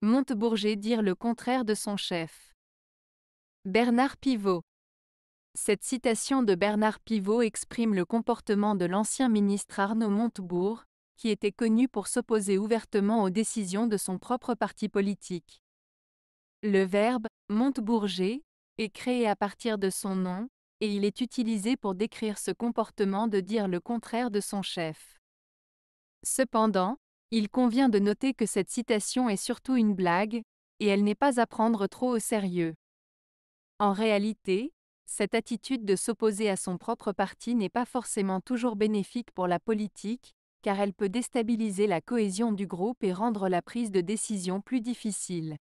Montebourget dire le contraire de son chef. Bernard Pivot. Cette citation de Bernard Pivot exprime le comportement de l'ancien ministre Arnaud Montebourg, qui était connu pour s'opposer ouvertement aux décisions de son propre parti politique. Le verbe Montebourger est créé à partir de son nom, et il est utilisé pour décrire ce comportement de dire le contraire de son chef. Cependant, il convient de noter que cette citation est surtout une blague, et elle n'est pas à prendre trop au sérieux. En réalité, cette attitude de s'opposer à son propre parti n'est pas forcément toujours bénéfique pour la politique, car elle peut déstabiliser la cohésion du groupe et rendre la prise de décision plus difficile.